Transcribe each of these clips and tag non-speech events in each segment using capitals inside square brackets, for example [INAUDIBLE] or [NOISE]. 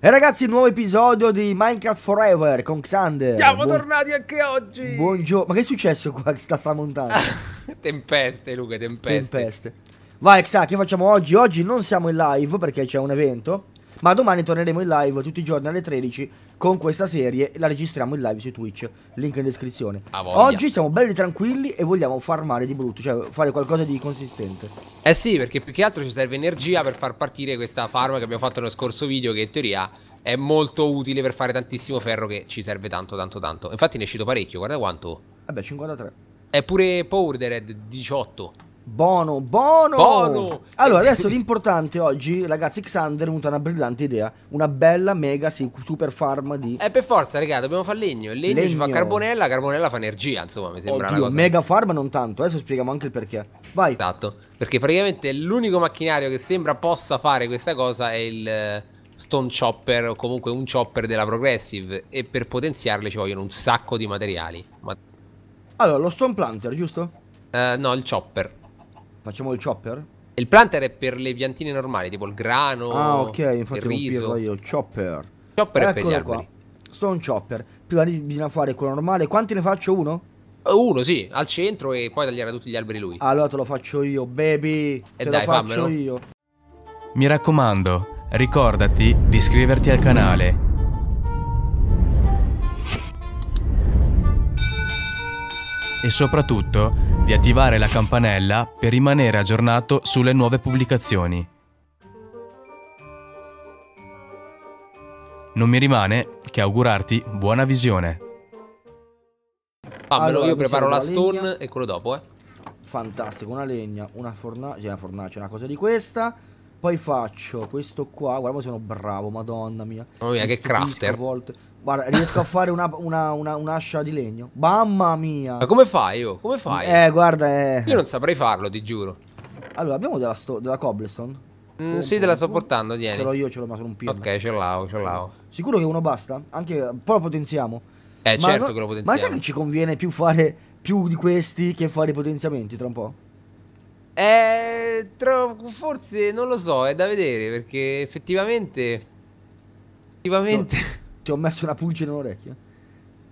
E ragazzi, nuovo episodio di Minecraft Forever con Xander. Siamo Buon... tornati anche oggi. Buongiorno. Ma che è successo qua? Sta sta montagna. [LAUGHS] tempeste, Luca, tempeste. Tempeste. Vai, Xa, che facciamo oggi? Oggi non siamo in live perché c'è un evento. Ma domani torneremo in live tutti i giorni alle 13 con questa serie la registriamo in live su Twitch, link in descrizione. Oggi siamo belli tranquilli e vogliamo farmare di brutto, cioè fare qualcosa di consistente. Eh sì, perché più che altro ci serve energia per far partire questa farm che abbiamo fatto nello scorso video che in teoria è molto utile per fare tantissimo ferro che ci serve tanto tanto tanto. Infatti ne è uscito parecchio, guarda quanto. Vabbè, 53. Eppure Powder Red 18. Bono, Bono! Bono! Allora, eh, adesso l'importante oggi, ragazzi, Xander è venuta una brillante idea. Una bella, mega, super farm di... Eh, per forza, ragazzi, dobbiamo fare legno. Il legno, legno. ci fa carbonella, carbonella fa energia, insomma, mi sembra Oddio, una cosa... mega farm non tanto, adesso spieghiamo anche il perché. Vai! Esatto, perché praticamente l'unico macchinario che sembra possa fare questa cosa è il... Eh, stone Chopper o comunque un chopper della Progressive e per potenziarle ci vogliono un sacco di materiali. Ma... Allora, lo Stone Planter, giusto? Uh, no, il chopper. Facciamo il chopper? Il planter è per le piantine normali, tipo il grano. Ah, ok, infatti il riso. io. Il chopper. Chopper Eccolo è per gli alberi. Sto un chopper. Prima lì bisogna fare quello normale. Quanti ne faccio? Uno? Eh, uno, sì, al centro e poi tagliare tutti gli alberi lui. Allora te lo faccio io, baby. E eh, te dai, lo faccio fammelo. io. Mi raccomando, ricordati di iscriverti al canale e soprattutto di attivare la campanella per rimanere aggiornato sulle nuove pubblicazioni. Non mi rimane che augurarti buona visione. Fammelo, ah, allora, io preparo la stone legna. e quello dopo, eh. Fantastico, una legna, una fornace, una fornace, una cosa di questa. Poi faccio questo qua, guarda, sono bravo, madonna mia. Mamma oh, mia, che crafter. Volte. Guarda, riesco a [LAUGHS] fare un'ascia una, una, un di legno. Mamma mia. Ma come fai io? Oh? Come fai? Eh, guarda. Eh. Io non saprei farlo, ti giuro. Allora, abbiamo della, della cobblestone? Mm, sì, te la sto portando, tieni. Ce l'ho io, ce l'ho ma sono un pino. Ok, ce l'ho, ce l'ho. Sicuro che uno basta? Anche, poi lo potenziamo. Eh, ma certo no, che lo potenziamo. Ma sai che ci conviene più fare più di questi che fare i potenziamenti tra un po'? Eh, forse non lo so, è da vedere perché effettivamente... Effettivamente... No. [LAUGHS] Ti ho messo una pulcine all'orecchio.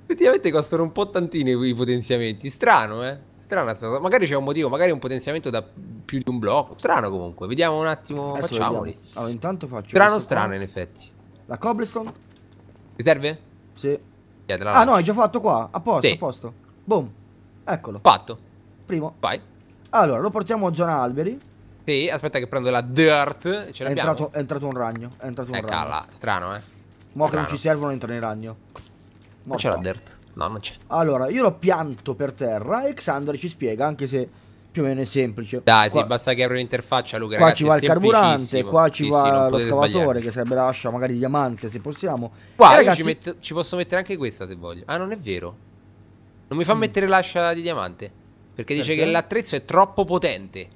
Effettivamente costano un po' tantini i potenziamenti. Strano, eh? Strano, strano. Magari c'è un motivo, magari un potenziamento da più di un blocco. Strano comunque. Vediamo un attimo. Adesso facciamoli. Vediamo. Allora, intanto faccio. Strano, strano, in effetti. La cobblestone. Ti serve? Sì. Chiedela, ah, no, hai già fatto qua. A posto, sì. a posto. Boom. Eccolo. Fatto. Primo. Vai. Allora, lo portiamo a zona alberi. Sì, aspetta che prendo la dirt. Ce l'abbiamo. È entrato, è entrato un ragno. È entrato un eh, ragno. Strano, eh. Mo' che non ci servono entra in ragno. Ma c'era dirt. No, non c'è. Allora, io lo pianto per terra e Xander ci spiega, anche se più o meno è semplice. Dai, qua... sì, basta che apri l'interfaccia, Luca. Qua ragazzi, ci va il carburante, qua ci sì, va sì, lo scavatore, sbagliare. che sarebbe l'ascia, magari diamante, se possiamo. Qua eh, ragazzi... ci, metto... ci, posso mettere anche questa, se voglio. Ah, non è vero. Non mi fa mm. mettere l'ascia di diamante. Perché, perché? dice che l'attrezzo è troppo potente.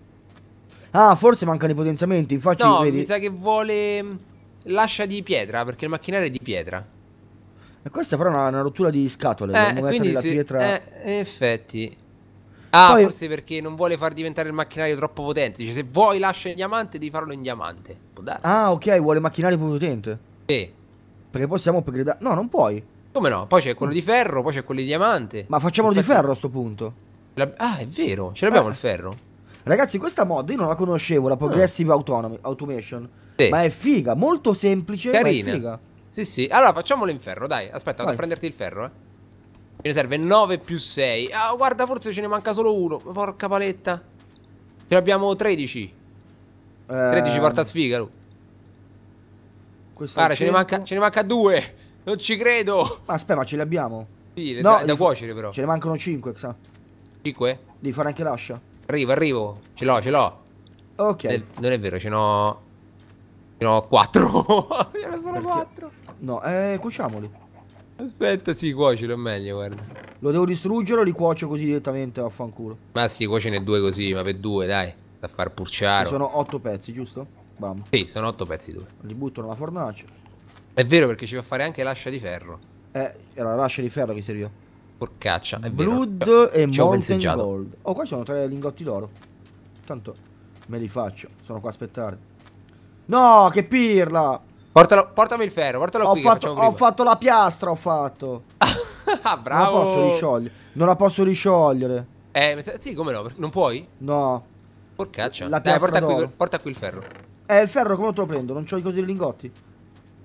Ah, forse mancano i potenziamenti, infatti... No, vedi... mi sa che vuole l'ascia di pietra, perché il macchinario è di pietra. E questa però è una, una rottura di scatole, eh, quindi la sì, pietra... Eh, in effetti. Ah, Poi... forse perché non vuole far diventare il macchinario troppo potente. Dice, se vuoi lascia il diamante, devi farlo in diamante. Ah, ok, vuole macchinario più potente. Sì. Perché possiamo upgradare... No, non puoi. Come no? Poi c'è quello di ferro, poi c'è quello di diamante. Ma facciamolo Infatti... di ferro a sto punto. Ah, è vero, ce l'abbiamo eh. il ferro. Ragazzi, questa mod io non la conoscevo, la Progressive no. Ah. Autonomy, Automation. Sì. Ma è figa, molto semplice. Carina. Sì, sì. Allora facciamolo in ferro, dai. Aspetta, vado a prenderti il ferro, eh. Me ne serve 9 più 6. Ah, guarda, forse ce ne manca solo uno. Porca paletta. Ce abbiamo 13. Eh... 13 porta sfiga, lui. Questo guarda, ce ne, manca, ce ne, manca, due. Non ci credo. Ma aspetta, ma ce li abbiamo? Sì, le no, da, da cuocere però. Ce ne mancano 5, Xa. 5? Devi fare anche l'ascia. Arrivo, arrivo. Ce l'ho, ce l'ho. Ok. Non non è vero, ce n'ho... No, 4. [LAUGHS] Era solo Perché? 4. No, eh, cuociamoli. Aspetta, sì, cuocilo è meglio, guarda. Lo devo distruggere o li cuocio così direttamente, vaffanculo? Ma sì, cuocene due così, ma per due, dai. Da far purciare. Sono otto pezzi, giusto? Bam. Sì, sono otto pezzi due. Li butto nella fornace. È vero perché ci fa fare anche l'ascia di ferro. Eh, era l'ascia di ferro che serviva. Porcaccia, è Blood vero. e Mountain Gold. Oh, qua sono tre lingotti d'oro. Tanto me li faccio, sono qua a aspettare. No, che pirla! Portalo, portami il ferro, portalo ho qui fatto, Ho fatto la piastra, ho fatto. [LAUGHS] ah, bravo! Non la posso risciogliere. Non la posso risciogliere. Eh, sì, come no? Non puoi? No. Porcaccia. La Dai, porta qui, porta qui il ferro. Eh, il ferro come te lo prendo? Non c'ho così i lingotti.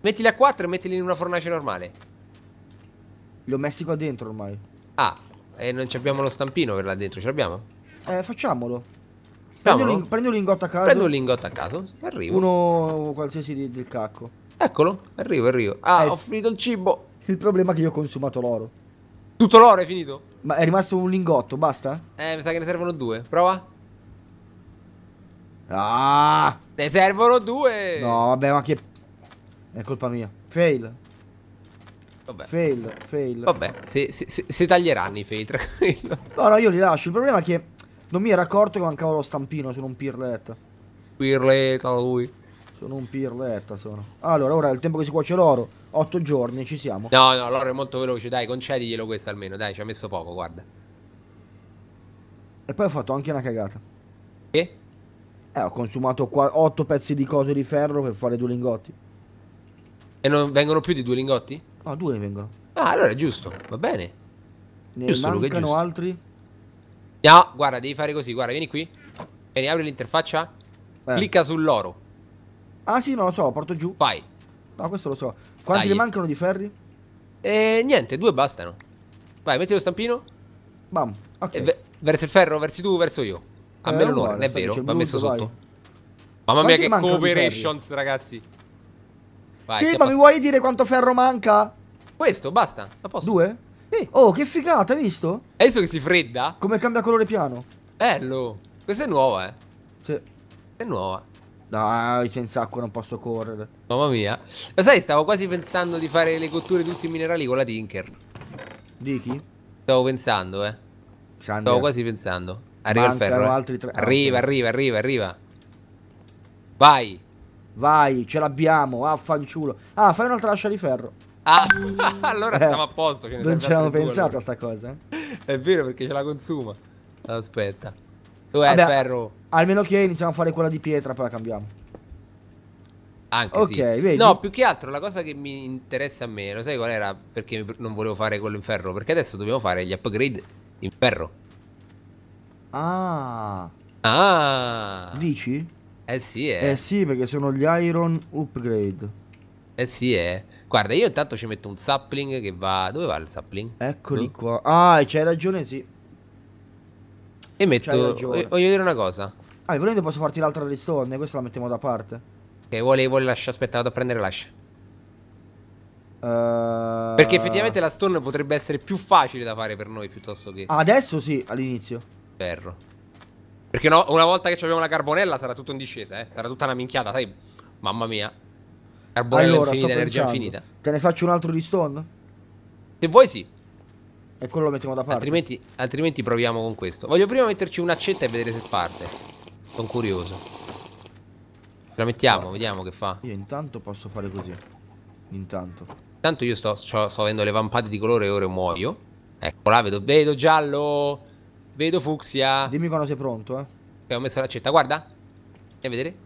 Mettili a 4 e mettili in una fornace normale. Li ho messi qua dentro ormai. Ah, e non abbiamo lo stampino per là dentro, ce l'abbiamo? Eh, facciamolo. Prendi, un, ling prendi un lingotto a caso. Prendo un lingotto a caso, arrivo. Uno qualsiasi di, del cacco. Eccolo, arrivo, arrivo. Ah, eh, ho finito il cibo. Il problema è che io ho consumato l'oro. Tutto l'oro è finito? Ma è rimasto un lingotto, basta? Eh, mi sa che ne servono due. Prova. Ah! Ne servono due! No, vabbè, ma che... È colpa mia. Fail. Vabbè. Fail, fail. Vabbè, si, taglieranno i fail, [LAUGHS] tranquillo. No, no, io li lascio. Il problema è che... Non mi era accorto che mancava lo stampino, sono un pirletta. Pirletta lui. Sono un pirletta, sono. Allora, ora il tempo che si cuoce l'oro. 8 giorni, ci siamo. No, no, l'oro è molto veloce, dai, concediglielo questo almeno, dai, ci ha messo poco, guarda. E poi ho fatto anche una cagata. Che? Eh, ho consumato 8 pezzi di cose di ferro per fare due lingotti. E non vengono più di due lingotti? No, due ne vengono. Ah, allora è giusto, va bene. Ne giusto, mancano altri? No, guarda, devi fare così, guarda, vieni qui. Vieni, apri l'interfaccia. Eh. Clicca sull'oro. Ah sì, non lo so, porto giù. Vai. No, questo lo so. Quanti ne mancano di ferri? Eh, niente, due bastano. Vai, metti lo stampino. Bam. Okay. Ve verso il ferro, versi tu, verso io. A eh, me l'onore, non è vero, va messo vai. sotto. Mamma Quanti mia, che cooperations, ragazzi. Vai, sì, ma mi vuoi dire quanto ferro manca? Questo, basta. A posto. Due? Sì. Oh, che figata, hai visto? Hai visto che si fredda? Come cambia colore piano? Bello. Questa è nuova, eh. Sì. È nuova. Dai, senza acqua non posso correre. Mamma mia. Lo sai, stavo quasi pensando di fare le cotture di tutti i minerali con la Tinker. Di chi? Stavo pensando, eh. Xander. Stavo quasi pensando. Arriva Mancano il ferro. Eh. Altri tre... Arriva, arriva, arriva, arriva. Vai. Vai, ce l'abbiamo. Ah, fanciullo. Ah, fai un'altra lascia di ferro. Ah, [LAUGHS] allora eh, stiamo a posto. Ce ne non ci avevamo pensato a sta cosa. [LAUGHS] È vero perché ce la consuma. Aspetta. Dov'è il ferro? Almeno che iniziamo a fare quella di pietra, poi la cambiamo. Anche ok, sì. vedi. No, più che altro la cosa che mi interessa a me, lo sai qual era? Perché non volevo fare quello in ferro? Perché adesso dobbiamo fare gli upgrade in ferro. Ah. Ah. Dici? Eh sì, eh. Eh sì, perché sono gli iron upgrade. Eh sì, eh. Guarda, io intanto ci metto un sapling che va... Dove va il sapling? Eccoli no? Mm. qua. Ah, c'hai ragione, sì. E metto... Voglio dire una cosa. Ah, volendo posso farti l'altra redstone, questa la mettiamo da parte. Ok, vuole, vuole lascia, aspetta, vado a prendere lascia. Uh... Perché effettivamente la stone potrebbe essere più facile da fare per noi piuttosto che... Adesso sì, all'inizio. Ferro. Perché no, una volta che abbiamo la carbonella sarà tutto in discesa, eh. Sarà tutta una minchiata, sai? Mamma mia. Carbone allora, infinita, energia infinita. Te ne faccio un altro di stone? Se vuoi sì. E quello lo mettiamo da parte. Altrimenti, altrimenti proviamo con questo. Voglio prima metterci un'accetta e vedere se parte. Sono curioso. Ce La mettiamo, allora. vediamo che fa. Io intanto posso fare così. Intanto. Intanto io sto, sto, sto avendo le vampate di colore e ora muoio. Eccola, vedo, vedo giallo. Vedo fucsia. Dimmi quando sei pronto, eh. Ok, ho messo l'accetta, guarda. Vieni a vedere.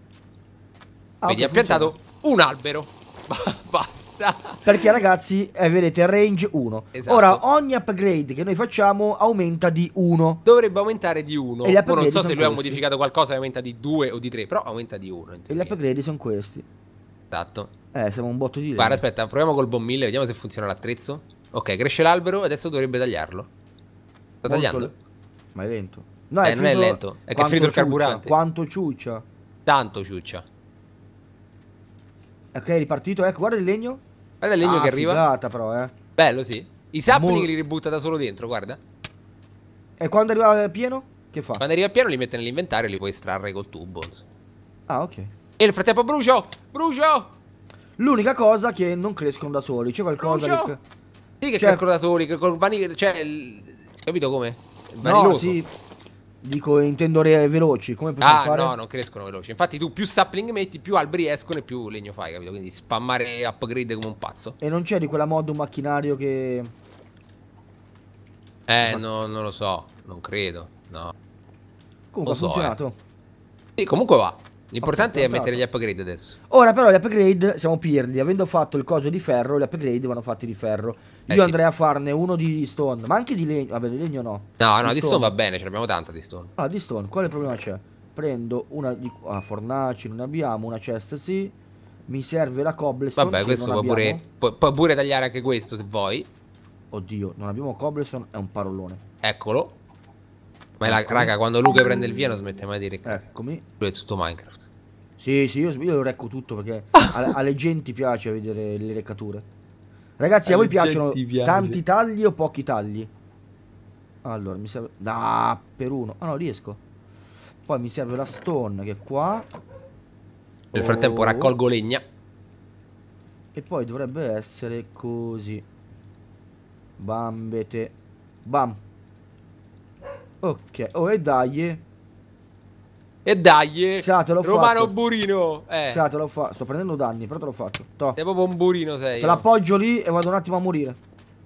Ah, Vedi, ha piantato un albero. [LAUGHS] Basta. Perché ragazzi, eh, vedete, range 1. Esatto. Ora, ogni upgrade che noi facciamo aumenta di 1. Dovrebbe aumentare di 1. E gli upgrade non so se lui questi. ha modificato qualcosa e aumenta di 2 o di 3, però aumenta di 1. E gli upgrade sono questi. Esatto. Eh, siamo un botto di legno. Guarda, aspetta, proviamo col bomb 1000, vediamo se funziona l'attrezzo. Ok, cresce l'albero, adesso dovrebbe tagliarlo. Sta Molto tagliando? Ma è lento. No, eh, è non è lento, è che è finito il carburante. Quanto ciuccia? Tanto ciuccia. Ok, è ripartito, ecco, guarda il legno. Guarda il legno ah, che arriva. Figata, però, eh. Bello, sì. I sapling li ributta da solo dentro, guarda. E quando arriva eh, pieno, che fa? Quando arriva pieno li mette nell'inventario e li puoi estrarre col tubo, insomma. Ah, ok. E nel frattempo brucio! Brucio! L'unica cosa che non crescono da soli, c'è qualcosa brucio! che... Sì che cioè... crescono da soli, che col vaniglio... Cioè, il... capito come? Il no, sì, Dico, intendo re- veloci, come possiamo ah, fare? no, non crescono veloci. Infatti tu più sapling metti, più alberi escono e più legno fai, capito? Quindi spammare upgrade come un pazzo. E non c'è di quella mod un macchinario che... Eh, Ma... no, non lo so, non credo, no. Comunque ha so, eh. funzionato. Eh. Sì, comunque va. L'importante è mettere gli upgrade adesso. Ora però gli upgrade siamo pirli, avendo fatto il coso di ferro, gli upgrade vanno fatti di ferro. Eh Io sì. andrei a farne uno di stone, ma anche di legno, vabbè di legno no. No, di no, di stone. va bene, ce l'abbiamo tanta di stone. Ah, di stone, quale problema c'è? Prendo una di... Ah, fornaci non abbiamo, una cesta sì. Mi serve la cobblestone Vabbè, questo può pure, può, pure tagliare anche questo se vuoi. Oddio, non abbiamo cobblestone, è un parolone. Eccolo. Ma la, raga, quando Luca prende il via non smette mai di dire Eccomi. Lui è tutto Minecraft. Sì, sì, io, io lo recco tutto perché a, [LAUGHS] alle genti piace vedere le reccature. Ragazzi, a voi piacciono piace. tanti tagli o pochi tagli? Allora, mi serve... Da, per uno. Ah, no, riesco. Poi mi serve la stone che è qua. Nel frattempo oh. raccolgo legna. E poi dovrebbe essere così. Bambete. Bam. Ok. Oh, e dai. Eh. E dai, esatto, Romano fatto. Burino. Eh. Esatto, l'ho fatto. Sto prendendo danni, però te l'ho fatto. Toh. Sei proprio un burino, sei. Te eh. l'appoggio lì e vado un attimo a morire. [LAUGHS]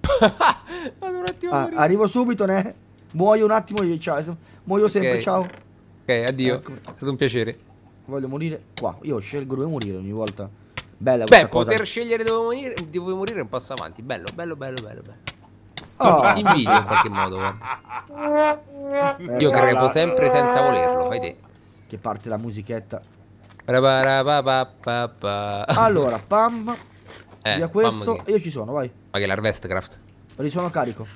vado un attimo ah, a morire. Arrivo subito, ne? Muoio un attimo lì, ciao. Muoio okay. sempre, ciao. Ok, addio. Ecco. È stato un piacere. Voglio morire qua. Io scelgo dove morire ogni volta. Bella Beh, poter scegliere dove morire, dove morire è un passo avanti. Bello, bello, bello, bello, bello. Oh. Invidio in qualche modo. Eh, eh Io crepo sempre senza volerlo, fai te che parte la musichetta. Allora, [LAUGHS] pam. Eh, via questo. Che... Io ci sono, vai. Ma che l'Harvestcraft? Ma sono carico.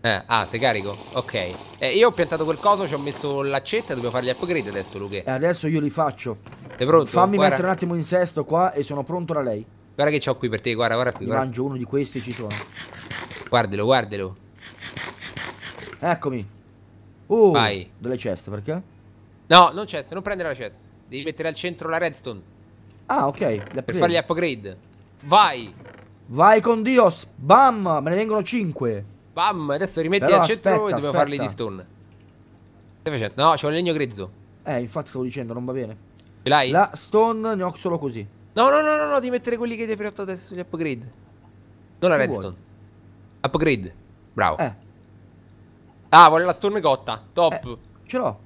Eh, ah, sei carico? Ok. Eh, io ho piantato quel coso, ci ho messo l'accetta, dobbiamo fare gli upgrade adesso, Luque. E adesso io li faccio. Sei pronto? Fammi guarda. mettere un attimo in sesto qua e sono pronto da lei. Guarda che ho qui per te, guarda, guarda qui. Guarda. mangio uno di questi, ci sono. Guardalo, guardalo. Eccomi. Uh, Vai. delle ceste, perché? No, non chest, non prendere la chest. Devi mettere al centro la redstone. Ah, ok. Per fare gli upgrade. Vai. Vai con Dios. Bam, me ne vengono 5. Bam, adesso rimetti Però al aspetta, centro e dobbiamo farli di stone. Stai facendo? No, c'è un legno grezzo. Eh, infatti stavo dicendo, non va bene. Ce l'hai? La stone ne ho solo così. No, no, no, no, no, devi mettere quelli che ti hai fatto adesso, gli upgrade. Non la che redstone. Vuoi? Upgrade. Bravo. Eh. Ah, vuole la stone cotta. Top. Eh, ce l'ho.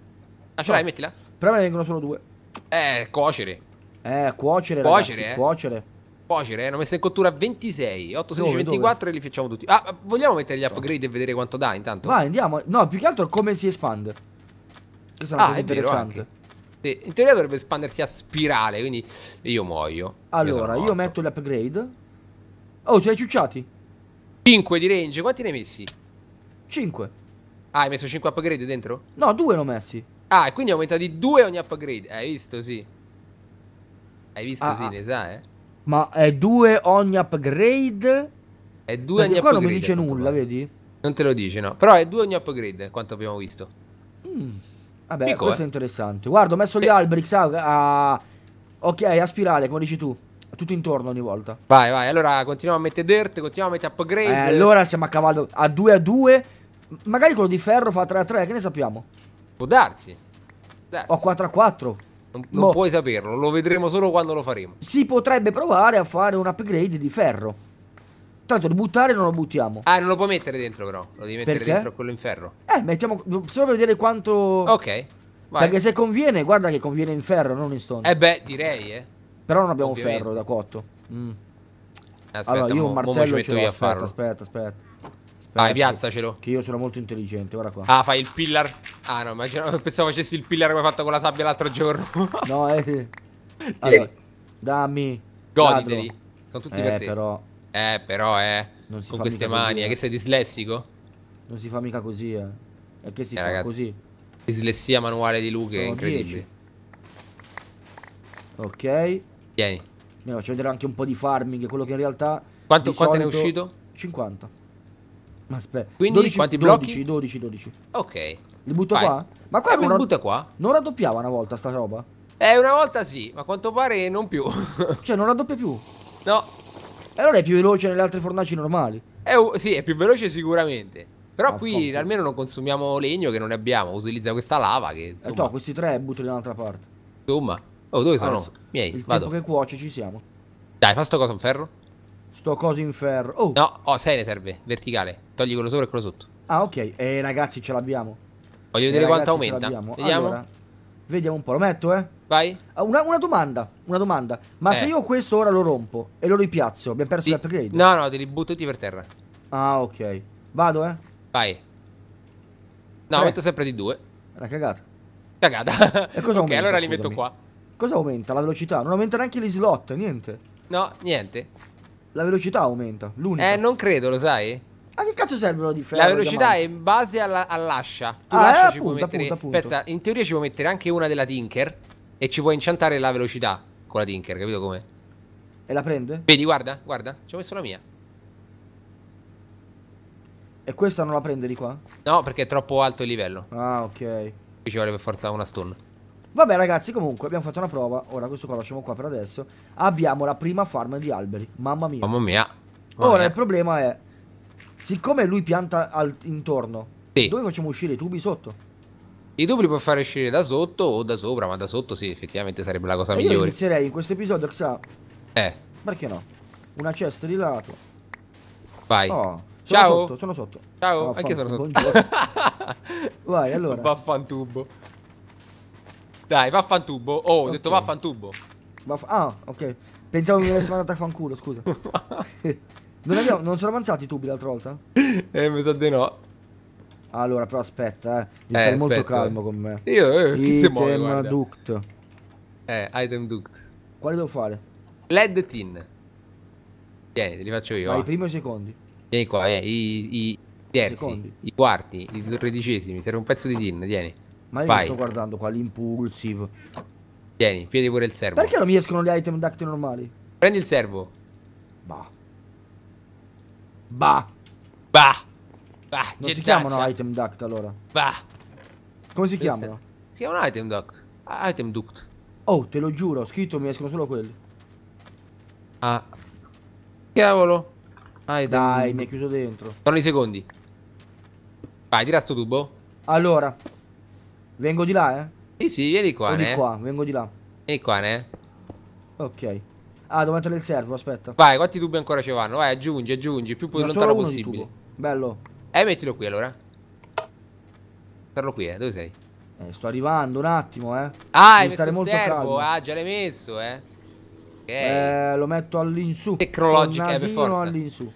Ah, ce l'hai, oh. mettila. Però me ne vengono solo due. Eh, cuocere. Eh, cuocere, cuocere, ragazzi, eh. cuocere. Cuocere, hanno eh? messo in cottura 26, 8, 16, 24 e li facciamo tutti. Ah, vogliamo mettere gli upgrade e vedere quanto dà intanto? Vai, andiamo. No, più che altro come si espande. Questa è una ah, cosa è interessante. Sì, in teoria dovrebbe espandersi a spirale, quindi io muoio. Allora, io, io metto gli upgrade. Oh, ci hai ciucciati? 5 di range, quanti ne hai messi? 5. Ah, hai messo 5 upgrade dentro? No, 2 ne ho messi. Ah, e quindi aumenta di 2 ogni upgrade. Hai visto, sì. Hai visto, ah, sì, ah. ne sa, eh. Ma è 2 ogni upgrade? È 2 ogni qua upgrade. Qua non mi dice nulla, vedi? Non te lo dice, no. Però è 2 ogni upgrade, quanto abbiamo visto. Mm. Vabbè, Piccolo, questo eh. è interessante. Guarda, ho messo gli eh. alberi, a, a... Ok, a spirale, come dici tu tutto intorno ogni volta. Vai, vai. Allora continuiamo a mettere dirt, continuiamo a mettere upgrade. Eh, allora siamo a cavallo a 2 a 2. Magari quello di ferro fa 3 a 3, che ne sappiamo? Può darsi. darsi. Ho 4 a 4. Non, non boh. puoi saperlo, lo vedremo solo quando lo faremo. Si potrebbe provare a fare un upgrade di ferro. Tanto di buttare non lo buttiamo. Ah, non lo puoi mettere dentro però. Lo devi mettere Perché? dentro quello in ferro. Eh, mettiamo solo per vedere quanto... Ok. Vai. Perché se conviene, guarda che conviene in ferro, non in stone. Eh beh, direi, eh. Però non abbiamo Ovviamente. ferro da cotto. Mm. Aspetta, allora, io un martello ce l'ho. Aspetta, aspetta, aspetta, aspetta. Vai, piazzacelo. Che io sono molto intelligente, guarda qua. Ah, fai il pillar. Ah, no, immaginavo, [LAUGHS] pensavo facessi il pillar come ho fatto con la sabbia l'altro giorno. [LAUGHS] no, eh. Allora, dammi. Goditeli. Sono tutti eh, per te. però. Eh, però, eh. Non si con queste mani, così, eh. eh. che sei dislessico? Non si fa mica così, eh. È che si eh, fa ragazzi, così. Dislessia manuale di Luke è incredibile. Ok. Vieni. Mi faccio vedere anche un po' di farming, quello che in realtà... Quanto, quanto ne è uscito? 50. Ma aspetta. Quindi 12, quanti blocchi? 12, 12, 12. Ok. Li butto Vai. qua? Ma qua eh, non, butta qua. non raddoppiava una volta sta roba? Eh, una volta sì, ma a quanto pare non più. [LAUGHS] cioè, non raddoppia più? No. E allora è più veloce nelle altre fornaci normali. Eh, sì, è più veloce sicuramente. Però ah, qui fatto. almeno non consumiamo legno che non ne abbiamo. Utilizza questa lava che, eh, insomma... eh, no, questi tre butto da un'altra parte. Insomma. Oh, dove sono? Adesso, Miei, il vado. tempo che cuoce ci siamo. Dai, fa sto cosa un ferro. Sto coso in ferro. Oh. No, oh, 6 ne serve, verticale. Togli quello sopra e quello sotto. Ah, ok. Eh, ragazzi, ce l'abbiamo. Voglio eh, vedere quanto aumenta. Vediamo. Allora, vediamo un po'. Lo metto, eh? Vai. Ah, una, una domanda, una domanda. Ma eh. se io questo ora lo rompo e lo ripiazzo, abbiamo perso l'upgrade? No, no, devi buttati per terra. Ah, ok. Vado, eh? Vai. No, Tre. metto sempre di 2. Una cagata. Cagata. [LAUGHS] E cosa okay, aumenta? allora li metto qua. Cosa aumenta? La velocità? Non aumenta neanche gli slot, niente. No, niente la velocità aumenta. L'unica. Eh, non credo, lo sai? A che cazzo servono di ferro? La velocità è in base alla, all'ascia. Tu ah, l'ascia eh, ci appunto, puoi mettere. Appunto, appunto. Pensa, in teoria ci puoi mettere anche una della Tinker. E ci puoi inciantare la velocità con la Tinker, capito come? E la prende? Vedi, guarda, guarda, ci ho messo la mia. E questa non la prende di qua? No, perché è troppo alto il livello. Ah, ok. Qui ci vuole per forza una stone. Vabbè ragazzi comunque abbiamo fatto una prova Ora questo qua lo lasciamo qua per adesso Abbiamo la prima farm di alberi Mamma mia Mamma mia Mamma Ora mia. il problema è Siccome lui pianta al, intorno sì. Dove facciamo uscire i tubi sotto? I tubi li puoi fare uscire da sotto o da sopra Ma da sotto sì effettivamente sarebbe la cosa e migliore Io inizierei in questo episodio Xa Eh Perché no? Una cesta di lato Vai Oh sono Ciao. Sotto, sono sotto. Ciao, anche sono sotto. [LAUGHS] Vai, allora. Vaffantubo. Dai, vaffantubo. Oh, ho detto vaffantubo. Vaff ah, ok. Pensavo mi avessi mandato a fanculo, scusa. [LAUGHS] non, abbiamo, non sono avanzati i tubi l'altra volta? Eh, mi sa di no. Allora, però aspetta, eh. Devi eh, stare molto calmo con me. Io, eh, chi si muove, Item duct. Eh, item duct. Quale devo fare? LED tin. Vieni, li faccio io. Vai, i primi o i secondi? Vieni qua, eh, i, i terzi, secondi. i quarti, i tredicesimi. Serve un pezzo di tin, vieni. Ma io Vai. sto guardando qua l'impulsive. Tieni, piedi pure il servo. Perché non mi escono le item duct normali? Prendi il servo. Bah. Bah. Bah. Bah. Non Gettaccia. si chiamano item duct allora. Bah. Come si Questo chiamano? Si chiamano item duct. Ah, item duct. Oh, te lo giuro, scritto mi escono solo quelli. Ah. Cavolo. Ah, item Dai, mi è chiuso dentro. Sono i secondi. Vai, tira sto tubo. Allora, Vengo di là, eh? Sì, sì, vieni qua, o ne? di eh. qua, vengo di là. Vieni qua, ne? Eh. Ok. Ah, devo mettere il servo, aspetta. Vai, quanti tubi ancora ci vanno? Vai, aggiungi, aggiungi, più no, lontano possibile. Bello. Eh, mettilo qui allora. Metterlo qui, eh, dove sei? Eh, sto arrivando un attimo, eh. Ah, Devi hai messo il servo, calmo. ah, già l'hai messo, eh. Okay. Eh, lo metto all'insù. Tecnologica, eh, per forza. all'insù.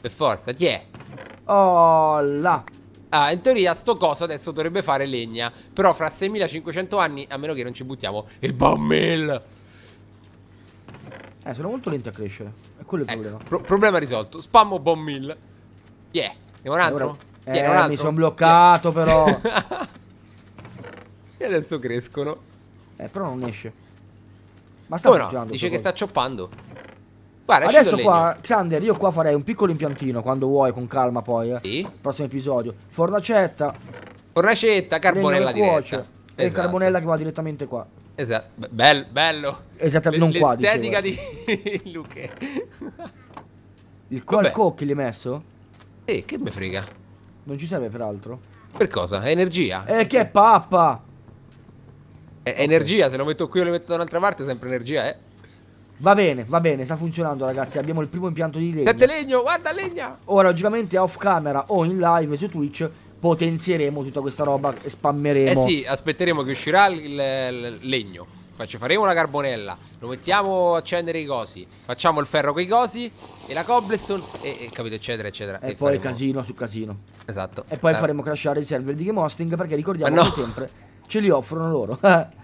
Per forza, chi è? Oh, là. Ah, in teoria sto coso adesso dovrebbe fare legna Però fra 6500 anni A meno che non ci buttiamo il bammel Eh, sono molto lenti a crescere È quello il ecco, problema pro Problema risolto Spammo bammel Yeah, andiamo un eh, altro? Eh, yeah, un altro? mi sono bloccato yeah. però [LAUGHS] E adesso crescono Eh, però non esce Ma sta Come no? Dice che cosa. sta cioppando Guarda, Adesso qua, Xander, io qua farei un piccolo impiantino quando vuoi, con calma poi. Eh. Sì. Prossimo episodio. Fornacetta. Fornacetta, carbonella diretta. Eh, esatto. E carbonella che va direttamente qua. Esatto. Bello. bello. Esattamente, non qua. L'estetica di [LAUGHS] Luke. Il qualco che gli hai messo? Eh, che me frega. Non ci serve peraltro. Per cosa? Energia. Eh, che pappa! È energia, se lo metto qui o lo metto da un'altra parte, è sempre energia, eh. Va bene, va bene, sta funzionando ragazzi Abbiamo il primo impianto di legno Sette legno, guarda legna Ora logicamente off camera o in live su Twitch Potenzieremo tutta questa roba e spammeremo Eh sì, aspetteremo che uscirà il, il, il legno Ci faremo una carbonella Lo mettiamo a accendere i cosi Facciamo il ferro con i cosi E la cobblestone e, e, capito eccetera eccetera E, e poi faremo... casino su casino Esatto E poi eh. faremo crashare i server di Game Hosting Perché ricordiamo eh no. che sempre ce li offrono loro [LAUGHS]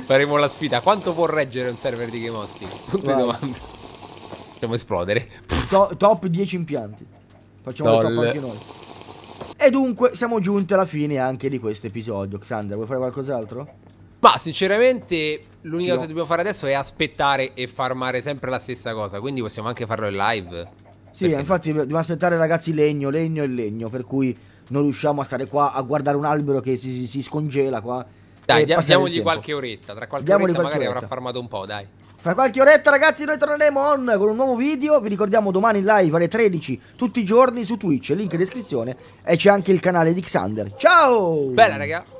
Faremo la sfida. Quanto può reggere un server di Game Hosting? Punto di domanda. Facciamo esplodere. To top 10 impianti. Facciamo Doll. top anche noi. E dunque siamo giunti alla fine anche di questo episodio. Xander, vuoi fare qualcos'altro? Ma sinceramente l'unica no. cosa che dobbiamo fare adesso è aspettare e farmare sempre la stessa cosa. Quindi possiamo anche farlo in live. Sì, perché... infatti eh, dobbiamo aspettare ragazzi legno, legno e legno. Per cui non riusciamo a stare qua a guardare un albero che si, si scongela qua dai, diamogli qualche oretta. Tra qualche diamogli oretta qualche magari oretta. avrà farmato un po', dai. Fra qualche oretta ragazzi noi torneremo on con un nuovo video, vi ricordiamo domani in live alle 13 tutti i giorni su Twitch, link in descrizione e c'è anche il canale di Xander. Ciao! Bella raga!